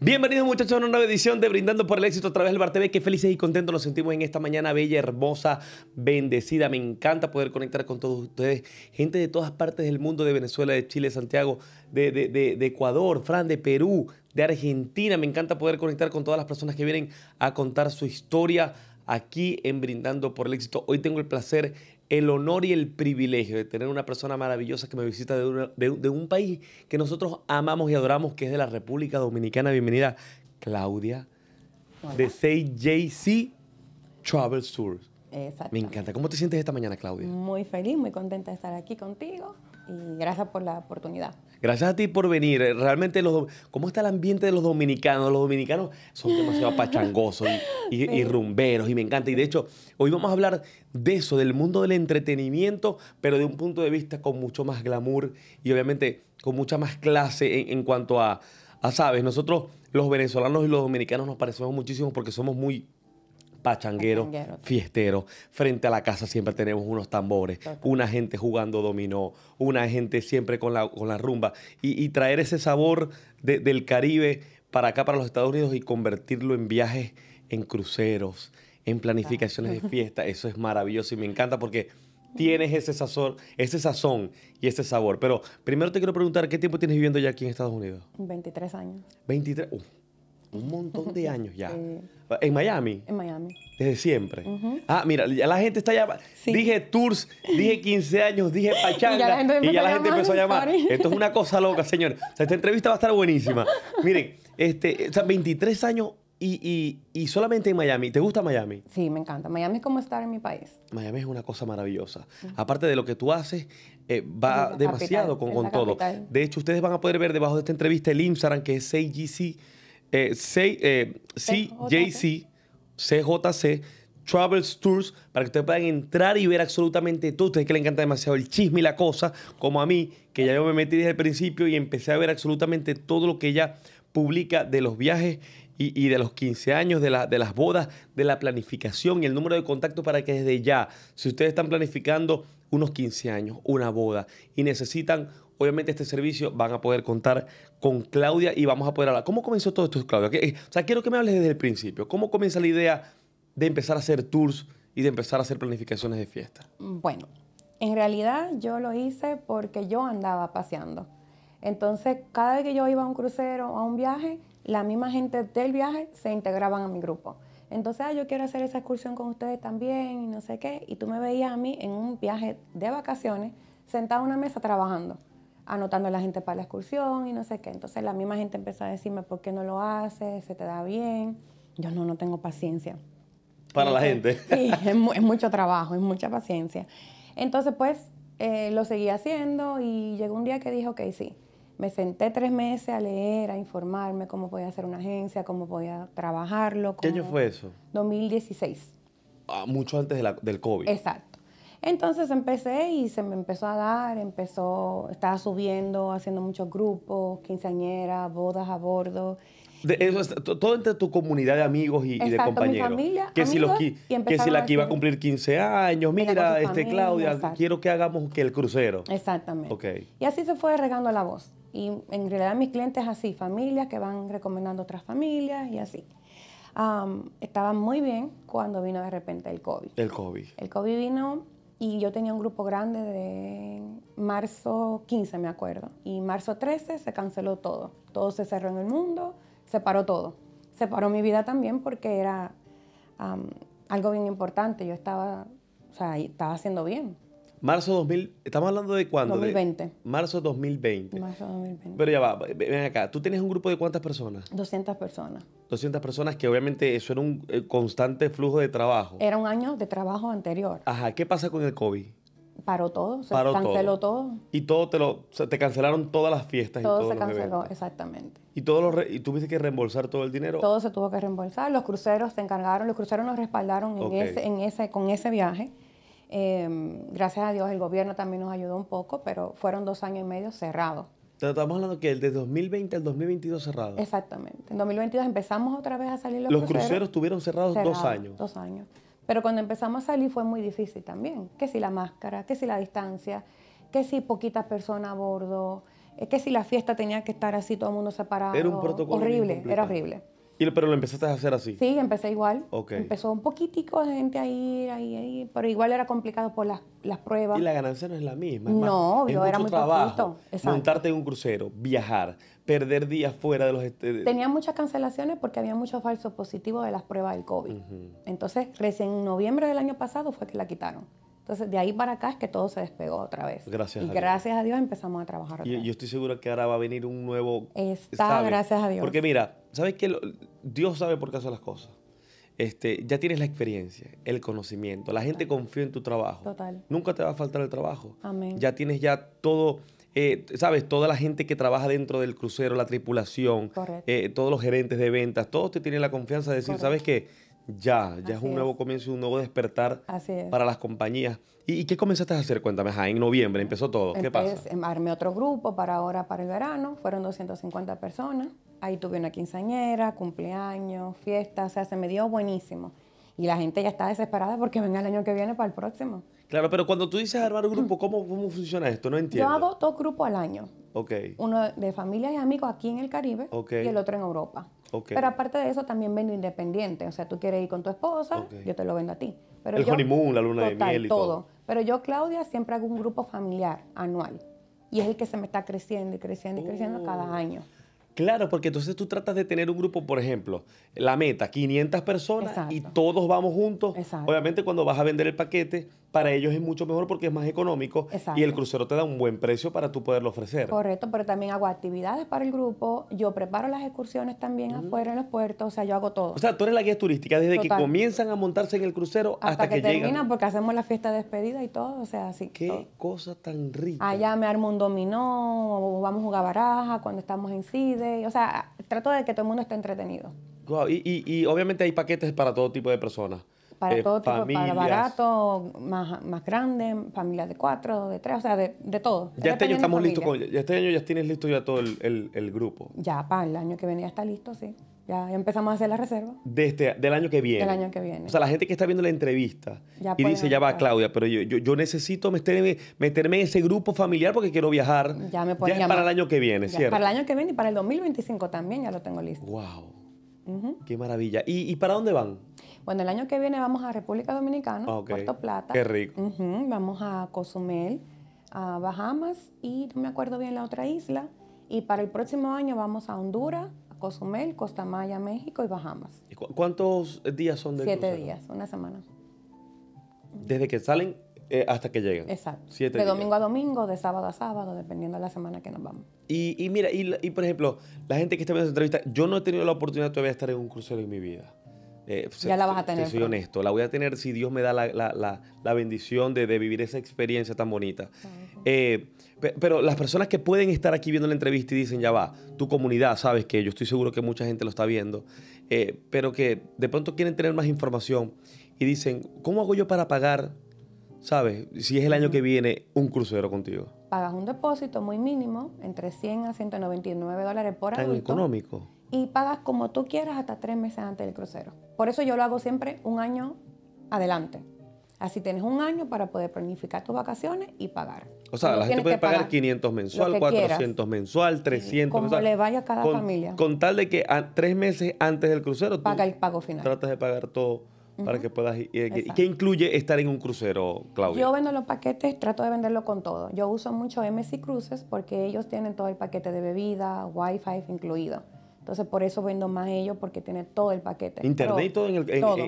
Bienvenidos muchachos a una nueva edición de Brindando por el Éxito a través del Bar TV. Qué felices y contentos nos sentimos en esta mañana bella, hermosa, bendecida. Me encanta poder conectar con todos ustedes. Gente de todas partes del mundo, de Venezuela, de Chile, Santiago, de, de, de, de Ecuador, Fran, de Perú, de Argentina. Me encanta poder conectar con todas las personas que vienen a contar su historia aquí en Brindando por el Éxito. Hoy tengo el placer el honor y el privilegio de tener una persona maravillosa que me visita de, un país que nosotros amamos y adoramos, que es de la República Dominicana. Bienvenida, Claudia, de de CJC Travel Tours. Me encanta. ¿Cómo te sientes esta mañana, Claudia? Muy feliz, muy contenta de estar aquí contigo y gracias por la oportunidad. Gracias a ti por venir. Realmente, los, ¿cómo está el ambiente de los dominicanos? Los dominicanos son demasiado pachangosos y, rumberos y me encanta. Y de hecho, hoy vamos a hablar de eso, del mundo del entretenimiento, pero de un punto de vista con mucho más glamour y obviamente con mucha más clase en, cuanto a, a, ¿sabes? Nosotros los venezolanos y los dominicanos nos parecemos muchísimo porque somos muy pachanguero, fiestero. Frente a la casa siempre tenemos unos tambores, una gente jugando dominó, una gente siempre con la, con la rumba. Y, traer ese sabor del Caribe para acá, para los Estados Unidos, y convertirlo en viajes, en cruceros, en planificaciones de fiesta. Eso es maravilloso y me encanta porque tienes ese sazón, ese sazón y ese sabor. Pero primero te quiero preguntar, ¿qué tiempo tienes viviendo ya aquí en Estados Unidos? 23 años. 23 un montón de años ya. ¿En Miami? En Miami. Desde siempre. Ah, mira, ya la gente está llamando. Dije tours, dije 15 años, dije pachanga. Y ya la gente, empezó, a llamar. Esto es una cosa loca, señor esta entrevista va a estar buenísima. Miren, este, 23 años y, solamente en Miami. ¿Te gusta Miami? Sí, me encanta. Miami es como estar en mi país. Miami es una cosa maravillosa. Aparte de lo que tú haces, eh, va demasiado con, con todo. De hecho, ustedes van a poder ver debajo de esta entrevista el Instagram, que es 6GC eh, CJC, eh, CJC, travel Tours, para que ustedes puedan entrar y ver absolutamente todo. Ustedes que le encanta demasiado el chisme y la cosa, como a mí, que ya yo me metí desde el principio y empecé a ver absolutamente todo lo que ella publica de los viajes y, de los 15 años, de, de las bodas, de la planificación y el número de contacto para que desde ya, si ustedes están planificando unos 15 años, una boda y necesitan obviamente este servicio van a poder contar con Claudia y vamos a poder hablar. ¿Cómo comenzó todo esto, Claudia? Eh, o sea, quiero que me hables desde el principio. ¿Cómo comienza la idea de empezar a hacer tours y de empezar a hacer planificaciones de fiesta? Bueno, en realidad yo lo hice porque yo andaba paseando. Entonces, cada vez que yo iba a un crucero o a un viaje, la misma gente del viaje se integraban a mi grupo. Entonces, ah, yo quiero hacer esa excursión con ustedes también y no sé qué. Y tú me veías a mí en un viaje de vacaciones, sentada en una mesa trabajando, anotando a la gente para la excursión y no sé qué. Entonces, la misma gente empezó a decirme, ¿por qué no lo haces? ¿Se te da bien? Yo no, no tengo paciencia. Para la gente. Sí, es, mucho trabajo, es mucha paciencia. Entonces, pues, eh, lo seguí haciendo y llegó un día que dije, ok, sí me senté tres meses a leer, a informarme cómo podía hacer una agencia, cómo podía trabajarlo. ¿Qué año fue eso? 2016. Ah, mucho antes del COVID. Exacto. Entonces empecé y se me empezó a dar, empezó, estaba subiendo, haciendo muchos grupos, quinceañeras, bodas a bordo eso todo entre tu comunidad de amigos y, de compañeros. que, si que si la que iba a cumplir 15 años, mira, este Claudia, quiero que hagamos que el crucero. Exactamente. Y así se fue regando la voz. Y en realidad mis clientes así, familias que van recomendando otras familias y así. Um, estaba muy bien cuando vino de repente el COVID. El COVID. El COVID vino y yo tenía un grupo grande de marzo 15, me acuerdo. Y marzo 13 se canceló todo. Todo se cerró en el mundo Separó todo. Separó mi vida también porque era algo bien importante. Yo estaba, o sea, estaba haciendo bien. Marzo 2000, estamos hablando de cuándo? 2020. marzo 2020. Marzo 2020. Pero ya va, ven acá, tú tienes un grupo de cuántas personas? 200 personas. 200 personas que obviamente eso era un eh, constante flujo de trabajo. Era un año de trabajo anterior. Ajá, ¿qué pasa con el COVID? Paró todo, se canceló todo. Y todo te lo, te cancelaron todas las fiestas todo se canceló, exactamente. ¿Y, todo lo y tuviste que reembolsar todo el dinero? Todo se tuvo que reembolsar. Los cruceros se encargaron, los cruceros nos respaldaron ese, en ese, con ese viaje. Em, gracias a Dios el gobierno también nos ayudó un poco, pero fueron dos años y medio cerrados. Estamos hablando que el de 2020 al 2022 cerrado. Exactamente. En 2022 empezamos otra vez a salir los, cruceros. Los cruceros estuvieron cerrados, cerrados dos años. Dos años. Pero cuando empezamos a salir fue muy difícil también. Que si la máscara, que si la distancia, que si poquitas personas a bordo, eh, que si la fiesta tenía que estar así, todo el mundo separado. Era un protocolo. Horrible, era horrible. Y, pero lo empezaste a hacer así. Sí, empecé igual. Empezó un poquitico de gente ahí, ahí, ahí, pero igual era complicado por las, pruebas. Y la ganancia no es la misma. no, era muy trabajo, Montarte en un crucero, viajar, perder días fuera de los... Este, Tenía muchas cancelaciones porque había muchos falsos positivos de las pruebas del COVID. Entonces, recién en noviembre del año pasado fue que la quitaron. Entonces, de ahí para acá es que todo se despegó otra vez. Gracias. Y gracias a Dios empezamos a trabajar. y, Yo estoy segura que ahora va a venir un nuevo. Está, gracias a Dios. Porque mira, ¿sabes qué? Dios sabe por qué hace las cosas. Este, ya tienes la experiencia, el conocimiento. La gente confía en tu trabajo. Total. Nunca te va a faltar el trabajo. Amén. Ya tienes ya todo. Eh, sabes, toda la gente que trabaja dentro del crucero, la tripulación, eh, todos los gerentes de ventas, todos te tienen la confianza de decir, ¿sabes qué? Ya, ya es un nuevo comienzo, un nuevo despertar para las compañías. ¿Y, qué comenzaste a hacer? Cuéntame, en noviembre empezó todo. ¿Qué pasa? Em, armé otro grupo para ahora, para el verano. Fueron 250 personas. Ahí tuve una quinceañera, cumpleaños, fiestas. O sea, se me dio buenísimo y la gente ya está desesperada porque venga el año que viene para el próximo. Claro, pero cuando tú dices armar un mm. grupo, ¿cómo, funciona esto? No entiendo. Yo hago dos grupos al año. Ok. Uno de familias y amigos aquí en el Caribe y el otro en Europa. Okay. Pero aparte de eso, también vendo independiente. O sea, tú quieres ir con tu esposa, yo te lo vendo a ti. Pero el honeymoon, la luna de miel y todo. Pero yo, Claudia, siempre hago un grupo familiar anual. Y es el que se me está creciendo y creciendo y creciendo cada oh. año. Claro, porque entonces tú tratas de tener un grupo, por ejemplo, la meta, 500 personas y todos vamos juntos. Obviamente cuando vas a vender el paquete, para ellos es mucho mejor porque es más económico y el crucero te da un buen precio para tú poderlo ofrecer. Correcto, pero también hago actividades para el grupo, yo preparo las excursiones también afuera en los puertos, o sea, yo hago todo. O sea, tú eres la guía turística desde que comienzan a montarse en el crucero hasta, hasta que, terminan porque hacemos la fiesta de despedida y todo, o sea, así. Qué cosa tan rica. Allá me armo un dominó, vamos a jugar baraja cuando estamos en CIDE, o sea, trato de que todo el mundo esté entretenido. y obviamente hay paquetes para todo tipo de personas. Para todo tipo, para barato, más, más grande, familia de cuatro, de tres, o sea, de, todo. Ya este año estamos listos, con, ya este año ya tienes listo ya todo el, grupo. Ya, para el año que viene ya está listo, sí. Ya, empezamos a hacer la reserva. De este, del año que viene. año que viene. O sea, la gente que está viendo la entrevista y dice, ya va, Claudia, pero yo, yo, yo necesito meterme, en ese grupo familiar porque quiero viajar. Ya me pueden para el año que viene, ¿cierto? Para el año que viene y para el 2025 también ya lo tengo listo. ¡Wow! ¡Qué maravilla! ¿Y, ¿Y para dónde van? Bueno, el año que viene vamos a República Dominicana, Puerto Plata. Qué rico. vamos a Cozumel, a Bahamas y no me acuerdo bien la otra isla. Y para el próximo año vamos a Honduras, a Cozumel, Costa Maya, México y Bahamas. ¿Cuántos días son de Siete días, una semana. Desde que salen eh, hasta que llegan. Exacto. Siete de domingo a domingo, de sábado a sábado, dependiendo de la semana que nos vamos. Y, mira, y, por ejemplo, la gente que está viendo esta entrevista, yo no he tenido la oportunidad todavía de estar en un crucero en mi vida. Eh, pues, ya la vas a tener. Te soy pues. honesto, la voy a tener si Dios me da la, bendición de, vivir esa experiencia tan bonita. Eh, pero las personas que pueden estar aquí viendo la entrevista y dicen, ya va, tu comunidad, sabes que yo estoy seguro que mucha gente lo está viendo, eh, pero que de pronto quieren tener más información y dicen, ¿cómo hago yo para pagar, sabes, si es el año que viene, un crucero contigo? Pagas un depósito muy mínimo, entre 100 a 199 dólares por año. Tan económico y pagas como tú quieras hasta tres meses antes del crucero. Por eso yo lo hago siempre un año adelante. Así tienes un año para poder planificar tus vacaciones y pagar. O sea, la gente puede pagar, 500 mensual, 400 mensual, 300 Como le vaya a cada familia. Con tal de que a, tres meses antes del crucero Paga el pago final. Tratas de pagar todo para que puedas ir. Eh, ¿Qué incluye estar en un crucero, Claudia? Yo vendo los paquetes, trato de venderlo con todo. Yo uso mucho MC Cruces porque ellos tienen todo el paquete de bebida, Wi-Fi incluido. Entonces, por eso vendo más ellos, porque tiene todo el paquete. Internet y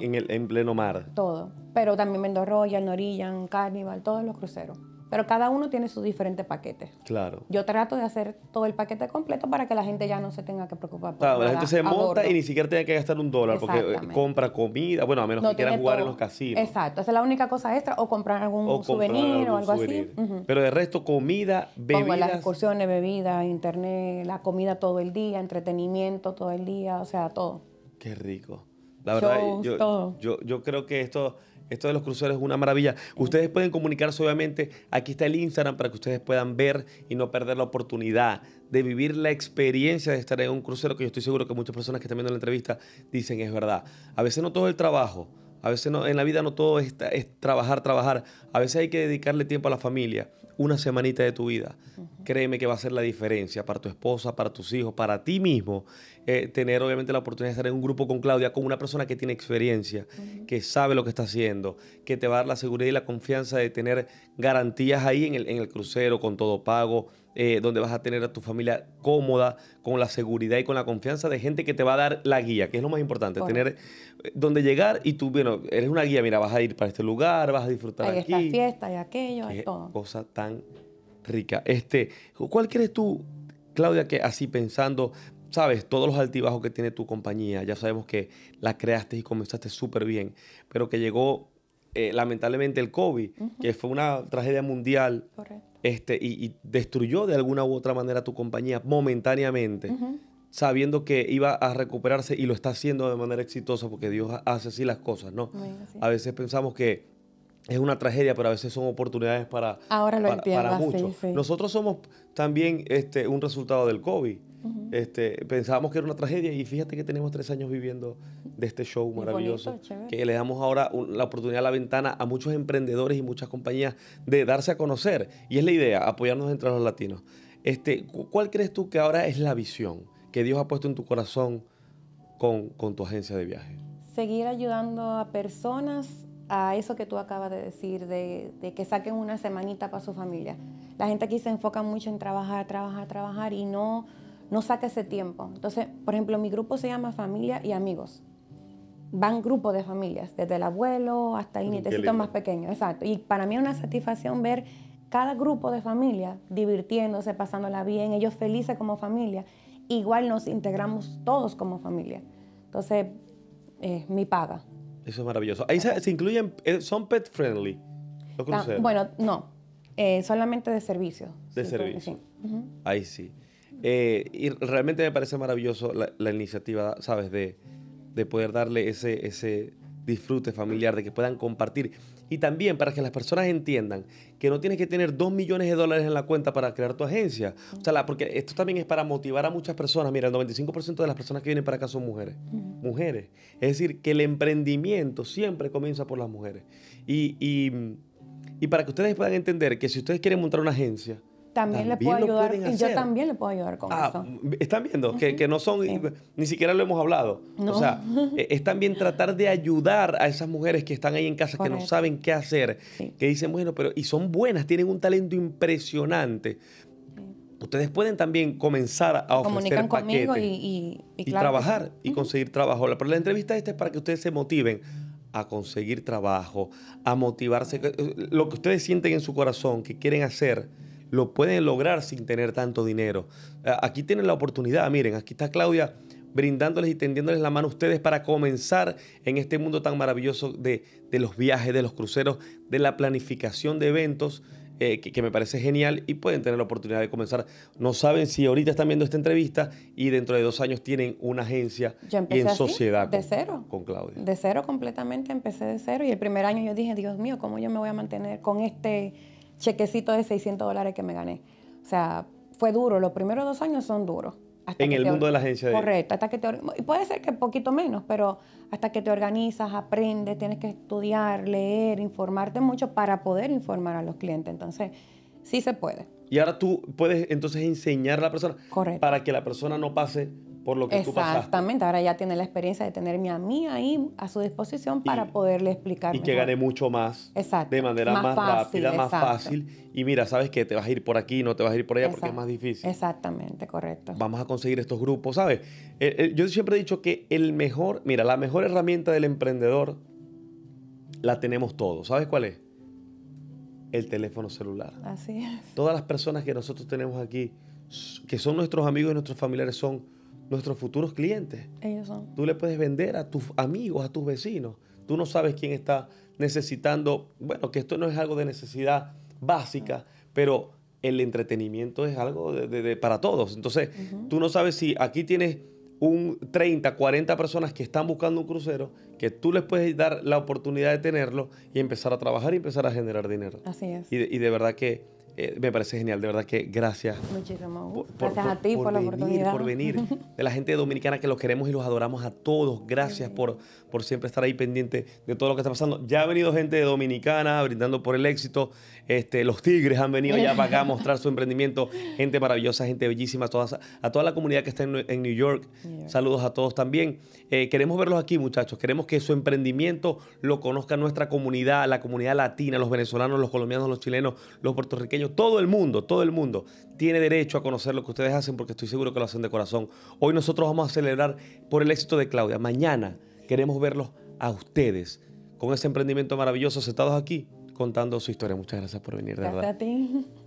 en, el, pleno mar. Todo. Pero también vendo Royal, Norillan, Carnival, todos los cruceros. Pero cada uno tiene sus diferentes paquetes. Claro. Yo trato de hacer todo el paquete completo para que la gente ya no se tenga que preocupar. Por claro, la gente se monta y ni siquiera tiene que gastar un dólar porque eh, compra comida, bueno, a menos que quieran jugar en los casinos. Exacto, esa es la única cosa extra o comprar algún souvenir o algo así. Pero de resto, comida, bebidas. las excursiones, bebidas, internet, la comida todo el día, entretenimiento todo el día, o sea, todo. Qué rico. La verdad, yo, yo creo que esto esto de los cruceros es una maravilla. Ustedes pueden comunicarse, obviamente. Aquí está el Instagram para que ustedes puedan ver y no perder la oportunidad de vivir la experiencia de estar en un crucero, que yo estoy seguro que muchas personas que están viendo la entrevista dicen es verdad. A veces no todo el trabajo, a veces no, en la vida no todo es, es, trabajar, trabajar. A veces hay que dedicarle tiempo a la familia, una semanita de tu vida. Créeme que va a ser la diferencia para tu esposa, para tus hijos, para ti mismo eh, tener obviamente la oportunidad de estar en un grupo con Claudia, con una persona que tiene experiencia, que sabe lo que está haciendo, que te va a dar la seguridad y la confianza de tener garantías ahí en el, en el crucero con todo pago, eh, donde vas a tener a tu familia cómoda, con la seguridad y con la confianza de gente que te va a dar la guía, que es lo más importante, tener eh, donde llegar y tú, bueno, eres una guía, mira, vas a ir para este lugar, vas a disfrutar aquí. fiesta y aquello, todo. Cosa tan rica. Este, ¿Cuál crees tú, Claudia, que así pensando, sabes, todos los altibajos que tiene tu compañía, ya sabemos que la creaste y comenzaste súper bien, pero que llegó eh, lamentablemente el COVID, que fue una tragedia mundial, este, y, destruyó de alguna u otra manera tu compañía momentáneamente. sabiendo que iba a recuperarse y lo está haciendo de manera exitosa porque Dios hace así las cosas, ¿no? A veces pensamos que es una tragedia, pero a veces son oportunidades para, Ahora lo muchos. Nosotros somos también este, un resultado del COVID este, pensábamos que era una tragedia y fíjate que tenemos tres años viviendo de este show maravilloso, que le damos ahora la oportunidad, a la ventana a muchos emprendedores y muchas compañías de darse a conocer. Y es la idea, apoyarnos entre los latinos. Este, ¿Cuál crees tú que ahora es la visión que Dios ha puesto en tu corazón con, tu agencia de viaje? Seguir ayudando a personas a eso que tú acabas de decir, de, de que saquen una semanita para su familia. La gente aquí se enfoca mucho en trabajar, trabajar, trabajar y no no saca ese tiempo. Entonces, por ejemplo, mi grupo se llama Familia y Amigos. Van grupos de familias, desde el abuelo hasta el nietecito más pequeño, exacto. Y para mí es una satisfacción ver cada grupo de familia divirtiéndose, pasándola bien, ellos felices como familia. Igual nos integramos todos como familia. Entonces, mi paga. Eso es maravilloso. Ahí se, incluyen, eh, son pet friendly. Ah, bueno, no, eh, solamente de servicio. De servicio. Ahí sí. Eh, y realmente me parece maravilloso la, iniciativa, ¿sabes? De, de, poder darle ese, ese disfrute familiar, de que puedan compartir. Y también para que las personas entiendan que no tienes que tener dos millones de dólares en la cuenta para crear tu agencia. O sea, porque esto también es para motivar a muchas personas. Mira, el 95% de las personas que vienen para acá son mujeres. Mujeres. Es decir, que el emprendimiento siempre comienza por las mujeres. Y, y, y para que ustedes puedan entender que si ustedes quieren montar una agencia, también, le puedo ayudar. Y yo también le puedo ayudar con ah, eso. Están viendo que, no son, eh, ni siquiera lo hemos hablado. O sea, eh, es también tratar de ayudar a esas mujeres que están ahí en casa, que no saben qué hacer, que dicen, bueno, pero, y son buenas, tienen un talento impresionante. Ustedes pueden también comenzar a ofrecer paquetes y, y, y, trabajar y conseguir trabajo. Pero la entrevista esta es para que ustedes se motiven a conseguir trabajo, a motivarse, eh, lo que ustedes sienten en su corazón que quieren hacer lo pueden lograr sin tener tanto dinero. Eh, aquí tienen la oportunidad, miren, aquí está Claudia brindándoles y tendiéndoles la mano a ustedes para comenzar en este mundo tan maravilloso de, de los viajes, de los cruceros, de la planificación de eventos. Eh, que, me parece genial y pueden tener la oportunidad de comenzar. No saben si ahorita están viendo esta entrevista y dentro de dos años tienen una agencia y en sociedad. De cero. Con Claudia. De cero completamente, empecé de cero y el primer año yo dije, Dios mío, ¿cómo yo me voy a mantener con este chequecito de 600 dólares que me gané. O sea, fue duro. Los primeros dos años son duros. en el mundo de la agencia de... Correcto, hasta que te... Y puede ser que poquito menos, pero hasta que te organizas, aprendes, tienes que estudiar, leer, informarte mucho para poder informar a los clientes. Entonces, sí se puede. Y ahora tú puedes entonces enseñar a la persona para que la persona no pase por lo que tú pasaste. Exactamente, ahora ya tiene la experiencia de tenerme a mí ahí a su disposición para poderle explicar. Y que gane mucho más. Exacto. De manera más, rápida, más fácil. Y mira, sabes que te vas a ir por aquí, no te vas a ir por allá porque es más difícil. Exactamente, correcto. Vamos a conseguir estos grupos, ¿sabes? Eh, eh, yo siempre he dicho que el mejor, mira, la mejor herramienta del emprendedor la tenemos todos. ¿Sabes cuál es? El teléfono celular. Así es. Todas las personas que nosotros tenemos aquí, que son nuestros amigos y nuestros familiares, son nuestros futuros clientes. Ellos son. Tú le puedes vender a tus amigos, a tus vecinos. Tú no sabes quién está necesitando, bueno, que esto no es algo de necesidad básica, pero el entretenimiento es algo para todos. Entonces, tú no sabes si aquí tienes un 30, 40 personas que están buscando un crucero, que tú les puedes dar la oportunidad de tenerlo y empezar a trabajar y empezar a generar dinero. Así es. y de verdad que eh, me parece genial, de verdad que gracias. Muchísimas gracias a ti por, la venir, Por venir, de la gente dominicana que los queremos y los adoramos a todos. Gracias por, por siempre estar ahí pendiente de todo lo que está pasando. Ya ha venido gente de Dominicana brindando por el éxito. Este, los Tigres han venido ya para acá a mostrar su emprendimiento. Gente maravillosa, gente bellísima, a, todas, a toda la comunidad que está en, New, York. Saludos a todos también. Eh, queremos verlos aquí, muchachos. Queremos que su emprendimiento lo conozca nuestra comunidad, la comunidad latina, los venezolanos, los colombianos, los chilenos, los puertorriqueños, todo el mundo, todo el mundo tiene derecho a conocer lo que ustedes hacen porque estoy seguro que lo hacen de corazón. Hoy nosotros vamos a celebrar por el éxito de Claudia. Mañana Queremos verlos a ustedes con ese emprendimiento maravilloso sentados aquí contando su historia. Muchas gracias por venir, de gracias